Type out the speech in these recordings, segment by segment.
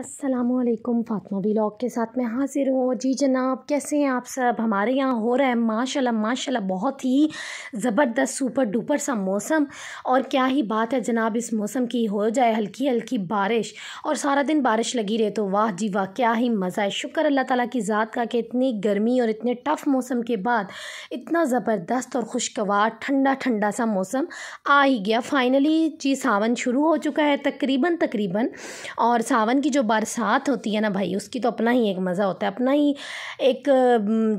असलकुम फातमा ब्लॉग के साथ मैं हाजिर हूँ जी जनाब कैसे हैं आप सब हमारे यहाँ हो रहा है माशाल्लाह माशाल्लाह बहुत ही ज़बरदस्त सुपर डुपर सा मौसम और क्या ही बात है जनाब इस मौसम की हो जाए हल्की हल्की बारिश और सारा दिन बारिश लगी रहे तो वाह जी वाह क्या ही मज़ा है शुक्र अल्लाह ताला की ज़ात का कि इतनी गर्मी और इतने टफ़ मौसम के बाद इतना ज़बरदस्त और खुशगवार ठंडा ठंडा सा मौसम आ ही गया फ़ाइनली जी सावन शुरू हो चुका है तकरीबन तकरीबन और सावन की जो बरसात होती है ना भाई उसकी तो अपना ही एक मज़ा होता है अपना ही एक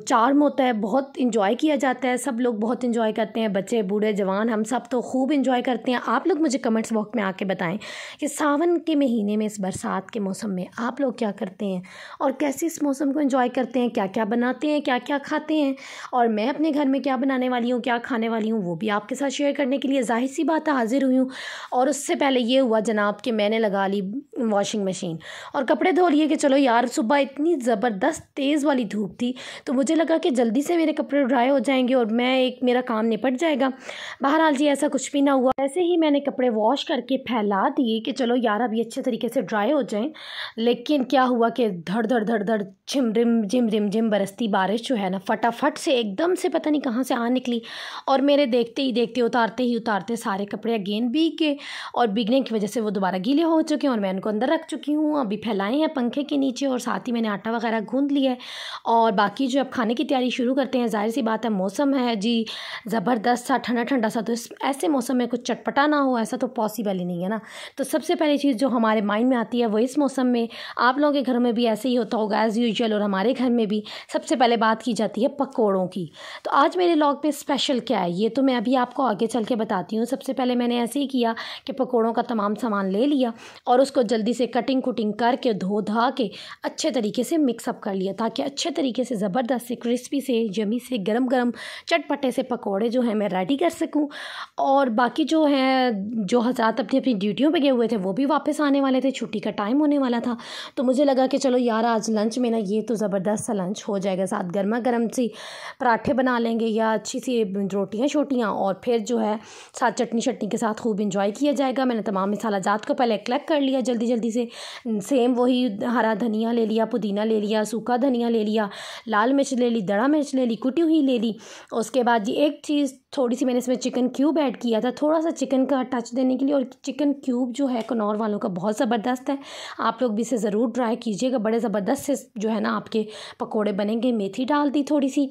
चार्म होता है बहुत इंजॉय किया जाता है सब लोग बहुत इंजॉय करते हैं बच्चे बूढ़े जवान हम सब तो खूब इंजॉय करते हैं आप लोग मुझे कमेंट्स बॉक्स में आके बताएं कि सावन के महीने में इस बरसात के मौसम में आप लोग क्या करते हैं और कैसे इस मौसम को इन्जॉय करते हैं क्या क्या बनाते हैं क्या क्या खाते हैं और मैं अपने घर में क्या बनाने वाली हूँ क्या खाने वाली हूँ वो भी आपके साथ शेयर करने के लिए जाहिर सी बात हाजिर हुई हूँ और उससे पहले ये हुआ जनाब कि मैंने लगा ली वॉशिंग मशीन और कपड़े धो लिए कि चलो यार सुबह इतनी ज़बरदस्त तेज़ वाली धूप थी तो मुझे लगा कि जल्दी से मेरे कपड़े ड्राई हो जाएंगे और मैं एक मेरा काम निपट जाएगा बहरहाल जी ऐसा कुछ भी ना हुआ ऐसे ही मैंने कपड़े वॉश करके फैला दिए कि चलो यार अभी अच्छे तरीके से ड्राई हो जाएँ लेकिन क्या हुआ कि धड़ धड़ धड़ धड़ झिम रिम झिम रिम झिम बरसती बारिश जो है ना फटाफट से एकदम से पता नहीं कहाँ से आ निकली और मेरे देखते ही देखते उतारते ही उतारते सारे कपड़े अगेन भीग के और बिगने की वजह से वो दोबारा गीले हो चुके हैं और मैं उनको अंदर रख चुकी हूँ अभी फैलाए हैं पंखे के नीचे और साथ ही मैंने आटा वगैरह गूँध लिया है और बाकी जो अब खाने की तैयारी शुरू करते हैं ज़ाहिर सी बात है मौसम है जी ज़बरदस्त सा ठंडा ठंडा सा तो इस ऐसे मौसम में कुछ चटपटा ना हो ऐसा तो पॉसिबल ही नहीं है ना तो सबसे पहली चीज़ जो हमारे माइंड में आती है वो इस मौसम में आप लोगों के घर में भी ऐसे ही होता होगा एज़ यूजल और हमारे घर में भी सबसे पहले बात की जाती है पकौड़ों की तो आज मेरे लॉग में स्पेशल क्या है ये तो मैं अभी आपको आगे चल के बताती हूँ सबसे पहले मैंने ऐसे ही किया कि पकौड़ों का तमाम सामान ले लिया और उसको जल्दी से कटिंग कुटिंग कटिंग करके धो धा के अच्छे तरीके से मिक्सअप कर लिया ताकि अच्छे तरीके से ज़बरदस्त से क्रिस्पी से जमी से गरम गरम चटपटे से पकौड़े जो हैं मैं रेडी कर सकूं और बाकी जो है जो हजरात अपनी अपनी ड्यूटियों पे गए हुए थे वो भी वापस आने वाले थे छुट्टी का टाइम होने वाला था तो मुझे लगा कि चलो यार आज लंच में ना ये तो ज़बरदस्त सा लंच हो जाएगा साथ गर्मा गर्म सी पराठे बना लेंगे या अच्छी सी रोटियाँ छोटियाँ और फिर जो है साथ चटनी शटनी के साथ खूब इंजॉय किया जाएगा मैंने तमाम मसाला जात को पहले क्लैक कर लिया जल्दी जल्दी से सेम वही हरा धनिया ले लिया पुदीना ले लिया सूखा धनिया ले लिया लाल मिर्च ले ली दड़ा मिर्च ले ली कुटी हुई ले ली उसके बाद जी एक चीज़ थोड़ी सी मैंने इसमें चिकन क्यूब ऐड किया था थोड़ा सा चिकन का टच देने के लिए और चिकन क्यूब जो है कनौर वालों का बहुत ज़बरदस्त है आप लोग भी इसे ज़रूर ट्राई कीजिएगा बड़े ज़बरदस्त से जो है ना आपके पकौड़े बनेंगे मेथी डाल दी थोड़ी सी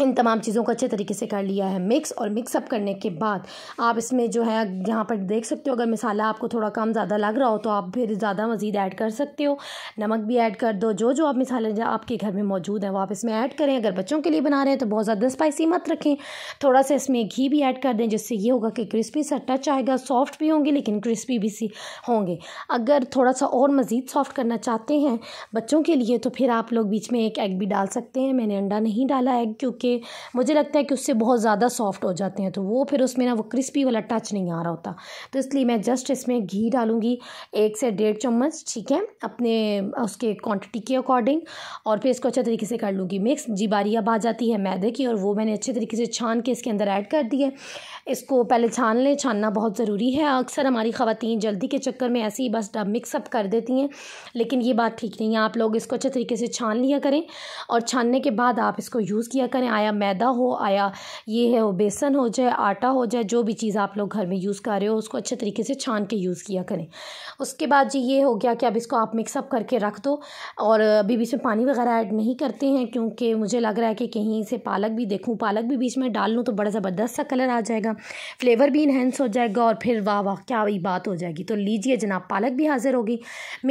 इन तमाम चीज़ों को अच्छे तरीके से कर लिया है मिक्स और मिक्सअप करने के बाद आप इसमें जो है यहाँ पर देख सकते हो अगर मसाला आपको थोड़ा कम ज़्यादा लग रहा हो तो आप फिर ज़्यादा मज़ीद ऐड कर सकते हो नमक भी ऐड कर दो जो जो आप मिसाले आपके घर में मौजूद हैं वो आप इसमें ऐड करें अगर बच्चों के लिए बना रहे हैं तो बहुत ज़्यादा स्पाइसी मत रखें थोड़ा सा इसमें घी भी ऐड कर दें जिससे ये होगा कि क्रिस्पी सा टच आएगा सॉफ्ट भी होंगे लेकिन क्रिस्पी भी सी होंगे अगर थोड़ा सा और मज़ीद सॉफ्ट करना चाहते हैं बच्चों के लिए तो फिर आप लोग बीच में एक एग भी डाल सकते हैं मैंने अंडा नहीं डाला एग क्योंकि के मुझे लगता है कि उससे बहुत ज़्यादा सॉफ्ट हो जाते हैं तो वो फिर उसमें ना वो क्रिस्पी वाला टच नहीं आ रहा होता तो इसलिए मैं जस्ट इसमें घी डालूँगी एक से डेढ़ चम्मच ठीक है अपने उसके क्वान्टिटी के अकॉर्डिंग और फिर इसको अच्छे तरीके से कर लूँगी मिक्स जी बारी अब आ जाती है मैदे की और वो मैंने अच्छे तरीके से छान के इसके अंदर ऐड कर है इसको पहले छान लें छानना बहुत ज़रूरी है अक्सर हमारी ख़वातीन जल्दी के चक्कर में ऐसे ही बस मिक्सअप कर देती हैं लेकिन ये बात ठीक नहीं है आप लोग इसको अच्छे तरीके से छान लिया करें और छानने के बाद आप इसको यूज़ किया करें आया मैदा हो आया ये है वो बेसन हो जाए आटा हो जाए जो भी चीज़ आप लोग घर में यूज़ कर रहे हो उसको अच्छे तरीके से छान के यूज़ किया करें उसके बाद जी ये हो गया कि अब इसको आप मिक्सअप करके रख दो और अभी बीच में पानी वगैरह ऐड नहीं करते हैं क्योंकि मुझे लग रहा है कि कहीं से पालक भी देखूँ पालक भी बीच में डाल लूँ तो बड़ा ज़बरदस्त सा कलर आ जाएगा फ्लेवर भी इन्हेंस हो जाएगा और फिर वाह वाह क्या वही बात हो जाएगी तो लीजिए जनाब पालक भी हाज़िर होगी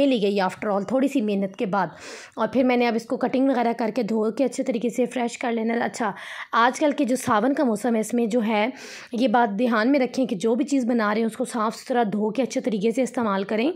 मिली गई आफ्टर ऑल थोड़ी सी मेहनत के बाद और फिर मैंने अब इसको कटिंग वगैरह करके धो के अच्छे तरीके से फ्रेश कर लेना अच्छा आजकल के जो सावन का मौसम है इसमें जो है ये बात ध्यान में रखें कि जो भी चीज़ बना रहे हैं उसको साफ़ सुथरा धो के अच्छे तरीके से इस्तेमाल करें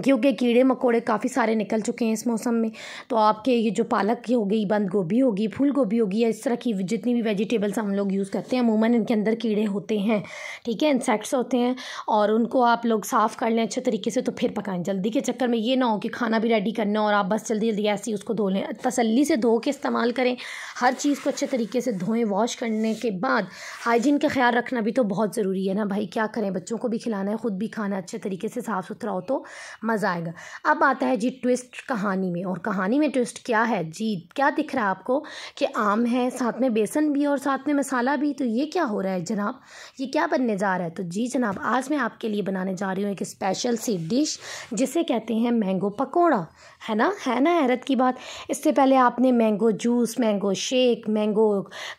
क्योंकि कीड़े मकोड़े काफ़ी सारे निकल चुके हैं इस मौसम में तो आपके ये जो पालक की हो गई बंद गोभी होगी फूल गोभी होगी या इस तरह की जितनी भी वेजिटेबल्स हम लोग यूज़ करते हैं अमूमन इनके अंदर कीड़े होते हैं ठीक है इंसेक्ट्स होते हैं और उनको आप लोग साफ़ कर लें अच्छे तरीके से तो फिर पकाएं जल्दी के चक्कर में ये ना हो कि खाना भी रेडी करना और आप बस जल्दी जल्दी ऐसे ही उसको धो लें तसली से धो के इस्तेमाल करें हर चीज़ को अच्छे तरीके से धोएँ वॉश करने के बाद हाइजीन का ख्याल रखना भी तो बहुत ज़रूरी है ना भाई क्या करें बच्चों को भी खिलाना है ख़ुद भी खाना अच्छे तरीके से साफ़ सुथरा हो तो मज़ा आएगा अब आता है जी ट्विस्ट कहानी में और कहानी में ट्विस्ट क्या है जी क्या दिख रहा है आपको कि आम है साथ में बेसन भी और साथ में मसाला भी तो ये क्या हो रहा है जनाब ये क्या बनने जा रहा है तो जी जनाब आज मैं आपके लिए बनाने जा रही हूँ एक स्पेशल सी डिश जिसे कहते हैं मैंगो पकौड़ा है ना है ना हैरत की बात इससे पहले आपने mango juice mango shake mango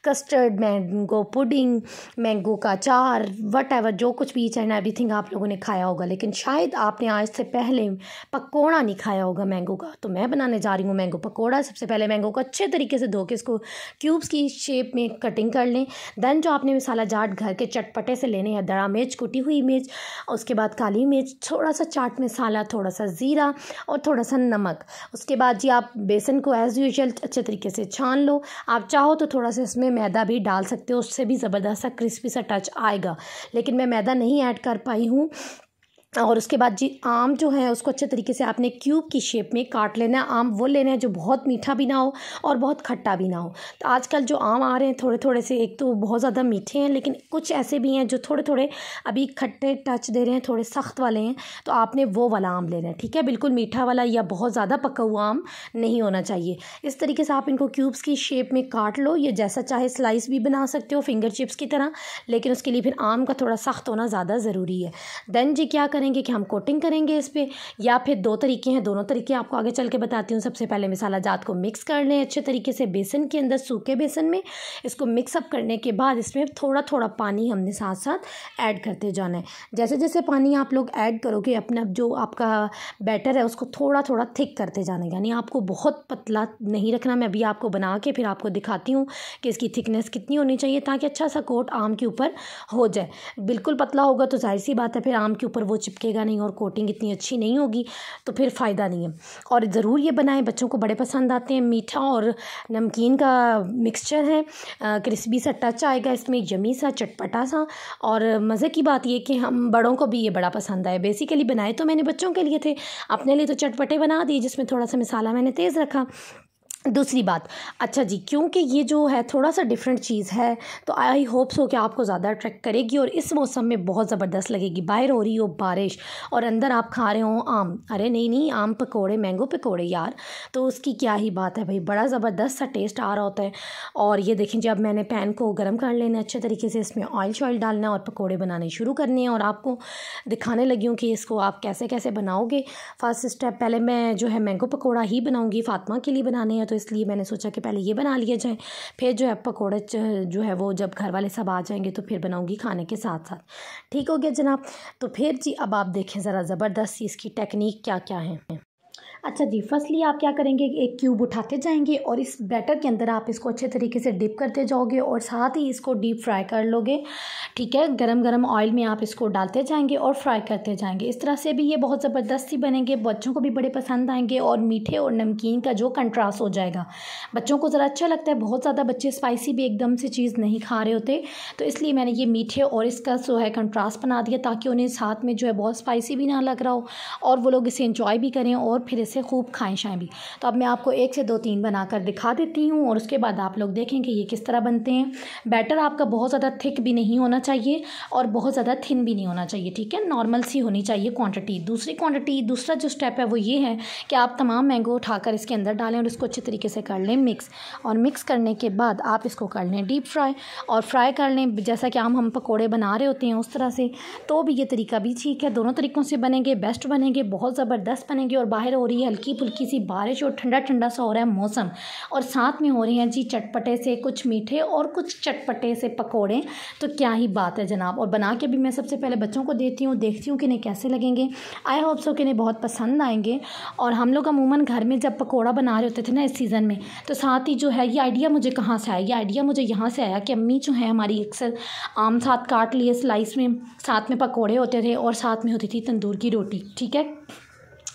custard mango pudding mango का अचार वट जो कुछ भी एच एवरी एवरीथिंग आप लोगों ने खाया होगा लेकिन शायद आपने आज से पहले पहले पकौड़ा नहीं खाया होगा मैंगो का तो मैं बनाने जा रही हूँ मैंगो पकौड़ा सबसे पहले मैंगो को अच्छे तरीके से धो के इसको क्यूब्स की शेप में कटिंग कर लें देन जो आपने मसाला जाट घर के चटपटे से लेने हैं दड़ा मिर्च कुटी हुई मिर्च उसके बाद काली मिर्च थोड़ा सा चाट मसाला थोड़ा सा ज़ीरा और थोड़ा सा नमक उसके बाद जी आप बेसन को एज़ यूजल अच्छे तरीके से छान लो आप चाहो तो थोड़ा सा इसमें मैदा भी डाल सकते हो उससे भी ज़बरदस्त सा क्रिस्पी सा टच आएगा लेकिन मैं मैदा नहीं ऐड कर पाई हूँ और उसके बाद जी आम जो है उसको अच्छे तरीके से आपने क्यूब की शेप में काट लेना है आम वो लेना है जो बहुत मीठा भी ना हो और बहुत खट्टा भी ना हो तो आजकल जो आम आ रहे हैं थोड़े थोड़े से एक तो बहुत ज़्यादा मीठे हैं लेकिन कुछ ऐसे भी हैं जो थोड़े थोड़े अभी खट्टे टच दे रहे हैं थोड़े सख्त वाले हैं तो आपने वो वाला आम लेना है ठीक है बिल्कुल मीठा वाला या बहुत ज़्यादा पका हुआ आम नहीं होना चाहिए इस तरीके से आप इनको क्यूब्स की शेप में काट लो या जैसा चाहे स्लाइस भी बना सकते हो फिंगर चिप्स की तरह लेकिन उसके लिए फिर आम का थोड़ा सख्त होना ज़्यादा ज़रूरी है देन जी क्या करेंगे कि हम कोटिंग करेंगे इस पर या फिर दो तरीके हैं दोनों तरीके आपको आगे चल के बताती हूँ सबसे पहले मिसाला जात को मिक्स कर लें अच्छे तरीके से बेसन के अंदर सूखे बेसन में इसको मिक्सअप करने के बाद इसमें थोड़ा थोड़ा पानी हमने साथ साथ ऐड करते जाना है जैसे जैसे पानी आप लोग ऐड करोगे अपना जो आपका बैटर है उसको थोड़ा थोड़ा थिक करते जाना यानी आपको बहुत पतला नहीं रखना मैं अभी आपको बना के फिर आपको दिखाती हूँ कि इसकी थिकनेस कितनी होनी चाहिए ताकि अच्छा सा कोट आम के ऊपर हो जाए बिल्कुल पतला होगा तो जाहिर सी बात है फिर आम के ऊपर वो चिपकेगा नहीं और कोटिंग इतनी अच्छी नहीं होगी तो फिर फ़ायदा नहीं है और ज़रूर ये बनाएं बच्चों को बड़े पसंद आते हैं मीठा और नमकीन का मिक्सचर है क्रिस्पी सा टच आएगा इसमें जमी सा चटपटा सा और मज़े की बात यह कि हम बड़ों को भी ये बड़ा पसंद आए बेसिकली बनाए तो मैंने बच्चों के लिए थे अपने लिए तो चटपटे बना दिए जिसमें थोड़ा सा मसाला मैंने तेज़ रखा दूसरी बात अच्छा जी क्योंकि ये जो है थोड़ा सा डिफरेंट चीज़ है तो आई होप सो कि आपको ज़्यादा अट्रैक्ट करेगी और इस मौसम में बहुत ज़बरदस्त लगेगी बाहर हो रही हो बारिश और अंदर आप खा रहे हो आम अरे नहीं नहीं आम पकोड़े मैंगो पकोड़े यार तो उसकी क्या ही बात है भाई बड़ा ज़बरदस्त सा टेस्ट आ रहा होता है और ये देखें जी अब मैंने पैन को गर्म कर लेना अच्छे तरीके से इसमें ऑयल शॉयल डालना और पकौड़े बनाने शुरू करने हैं और आपको दिखाने लगी हूँ कि इसको आप कैसे कैसे बनाओगे फर्स्ट स्टेप पहले मैं जो है मैंगो पकौड़ा ही बनाऊँगी फातमा के लिए बनाने हैं तो तो इसलिए मैंने सोचा कि पहले ये बना लिया जाए फिर जो है पकौड़े जो है वो जब घर वाले सब आ जाएंगे तो फिर बनाऊँगी खाने के साथ साथ ठीक हो गया जनाब तो फिर जी अब आप देखें ज़रा ज़बरदस्त इसकी टेक्निक क्या क्या है अच्छा जी फर्स्टली आप क्या करेंगे एक क्यूब उठाते जाएंगे और इस बैटर के अंदर आप इसको अच्छे तरीके से डिप करते जाओगे और साथ ही इसको डीप फ्राई कर लोगे ठीक है गरम गरम ऑयल में आप इसको डालते जाएंगे और फ्राई करते जाएंगे इस तरह से भी ये बहुत ज़बरदस्त ही बनेंगे बच्चों को भी बड़े पसंद आएंगे और मीठे और नमकीन का जो कंट्रास्ट हो जाएगा बच्चों को ज़रा अच्छा लगता है बहुत ज़्यादा बच्चे स्पाइसी भी एकदम से चीज़ नहीं खा रहे होते तो इसलिए मैंने ये मीठे और इसका जो है कंट्रास्ट बना दिया ताकि उन्हें साथ में जो है बहुत स्पाइसी भी ना लग रहा हो और वो लोग इसे इंजॉय भी करें और फिर इस से खूब खाएँ शाएँ भी तो अब मैं आपको एक से दो तीन बनाकर दिखा देती हूँ और उसके बाद आप लोग देखें कि ये किस तरह बनते हैं बैटर आपका बहुत ज़्यादा थिक भी नहीं होना चाहिए और बहुत ज़्यादा थिन भी नहीं होना चाहिए ठीक है नॉर्मल सी होनी चाहिए क्वांटिटी दूसरी क्वांटिटी दूसरा जो स्टेप है वो ये है कि आप तमाम मैंगो उठाकर इसके अंदर डालें और इसको अच्छे तरीके से कर लें मिक्स और मिक्स करने के बाद आप इसको कर लें डीप फ्राई और फ्राई कर लें जैसा कि आम हम पकौड़े बना रहे होते हैं उस तरह से तो भी ये तरीका भी ठीक है दोनों तरीक़ों से बनेंगे बेस्ट बनेंगे बहुत ज़बरदस्त बनेंगे और बाहर हो रही है रही है हल्की फुल्की सी बारिश और ठंडा ठंडा सा हो रहा है मौसम और साथ में हो रहे हैं जी चटपटे से कुछ मीठे और कुछ चटपटे से पकौड़े तो क्या ही बात है जनाब और बना के भी मैं सबसे पहले बच्चों को देती हूँ देखती हूँ कि इन्हें कैसे लगेंगे आई होप सो कि इन्हें बहुत पसंद आएंगे और हम लोग अमूमन घर में जब पकौड़ा बना रहे होते थे ना इस सीज़न में तो साथ ही जो है ये आइडिया मुझे कहाँ से आया ये आइडिया मुझे यहाँ से आया कि अम्मी जो है हमारी अक्सर आम साथ काट लिए स्लाइस में साथ में पकौड़े होते थे और साथ में होती थी तंदूर की रोटी ठीक है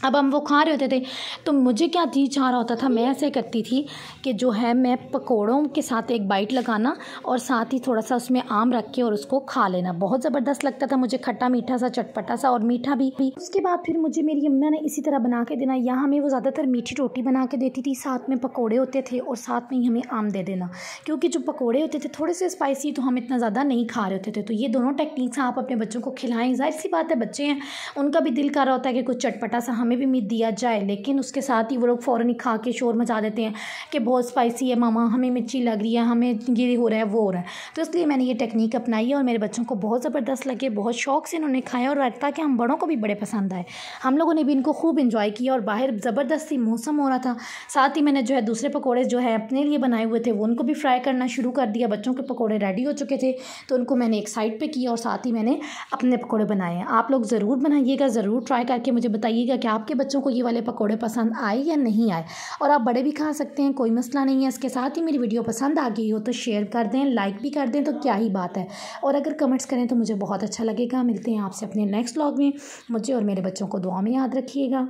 अब हम वो खा रहे होते थे तो मुझे क्या जी चाह रहा होता था मैं ऐसे करती थी कि जो है मैं पकोड़ों के साथ एक बाइट लगाना और साथ ही थोड़ा सा उसमें आम रख के और उसको खा लेना बहुत ज़बरदस्त लगता था मुझे खट्टा मीठा सा चटपटा सा और मीठा भी उसके बाद फिर मुझे मेरी अम्मा ने इसी तरह बना के देना या हमें वो ज़्यादातर मीठी रोटी बना के देती थी साथ में पकौड़े होते थे और साथ में ही हमें आम दे देना क्योंकि जो पकौड़े होते थे थोड़े से स्पाइसी तो हम इतना ज़्यादा नहीं खा रहे होते थे तो ये दोनों टेक्निक्स आप अपने बच्चों को खिलाएँ जाहिर सी बात है बच्चे हैं उनका भी दिल कर रहा होता है कि कुछ चटपटा सा हम हमें भी मीट दिया जाए लेकिन उसके साथ ही वो लोग फ़ौरन ही खा के शोर मचा देते हैं कि बहुत स्पाइसी है मामा हमें मिर्ची लग रही है हमें ये हो रहा है वो हो रहा है तो इसलिए मैंने ये टेक्निक अपनाई और मेरे बच्चों को बहुत ज़बरदस्त लगे बहुत शौक से इन्होंने खाया और रखता कि हम बड़ों को भी बड़े पसंद आए हम लोगों ने भी इनको खूब इन्जॉय किया और बाहर ज़बरदस्ती मौसम हो रहा था साथ ही मैंने जो है दूसरे पकौड़े जो है अपने लिए बनाए हुए थे वो उनको भी फ्राई करना शुरू कर दिया बच्चों के पकौड़े रेडी हो चुके थे तो उनको मैंने एक साइड पर किया और साथ ही मैंने अपने पकौड़े बनाए आप लोग ज़रूर बनाइएगा ज़रूर ट्राई करके मुझे बताइएगा कि आपके बच्चों को ये वाले पकौड़े पसंद आए या नहीं आए और आप बड़े भी खा सकते हैं कोई मसला नहीं है इसके साथ ही मेरी वीडियो पसंद आ गई हो तो शेयर कर दें लाइक भी कर दें तो क्या ही बात है और अगर कमेंट्स करें तो मुझे बहुत अच्छा लगेगा मिलते हैं आपसे अपने नेक्स्ट ब्लॉग में मुझे और मेरे बच्चों को दुआ में याद रखिएगा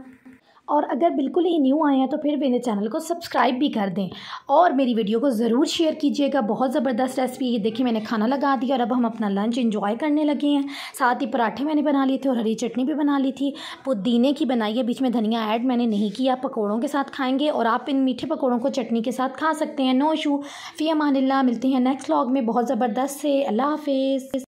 और अगर बिल्कुल ही न्यू आए हैं तो फिर मेरे चैनल को सब्सक्राइब भी कर दें और मेरी वीडियो को ज़रूर शेयर कीजिएगा बहुत ज़बरदस्त रेसिपी ये देखिए मैंने खाना लगा दिया और अब हम अपना लंच इंजॉय करने लगे हैं साथ ही पराठे मैंने बना लिए थे और हरी चटनी भी बना ली थी पुदीने की बनाई है बीच में धनिया ऐड मैंने नहीं किया पकौड़ों के साथ खाएँगे और आप इन मीठे पकौड़ों को चटनी के साथ खा सकते हैं नो इशू फ़ी अमान मिलते हैं नेक्स्ट लॉग में बहुत ज़बरदस्त से अल्लाह हाफिज़